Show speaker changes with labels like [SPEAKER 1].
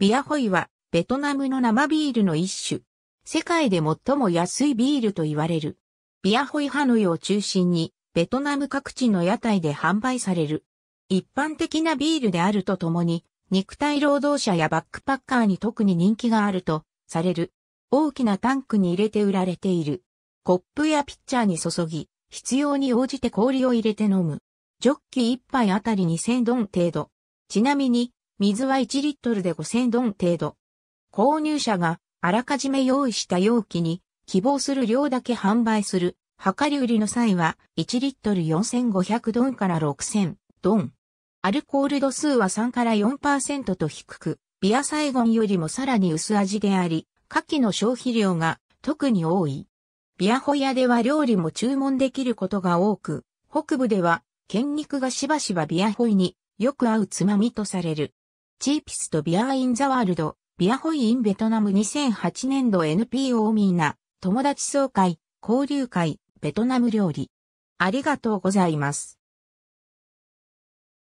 [SPEAKER 1] ビアホイは、ベトナムの生ビールの一種。世界で最も安いビールと言われる。ビアホイハノイを中心に、ベトナム各地の屋台で販売される。一般的なビールであるとともに、肉体労働者やバックパッカーに特に人気があると、される。大きなタンクに入れて売られている。コップやピッチャーに注ぎ、必要に応じて氷を入れて飲む。ジョッキ一杯あたり2000ドン程度。ちなみに、水は1リットルで5000ドン程度。購入者があらかじめ用意した容器に希望する量だけ販売する。量り売りの際は1リットル4500ドンから6000ドン。アルコール度数は3から4%と低く、ビアサイゴンよりもさらに薄味であり、牡蠣の消費量が特に多い。ビアホヤでは料理も注文できることが多く、北部では、県肉がしばしばビアホイによく合うつまみとされる。チーピスとビアーインザワールド、ビアホイインベトナム2008年度 NPO みんな、友達総会、交流会、ベトナム料理。ありがとうございます。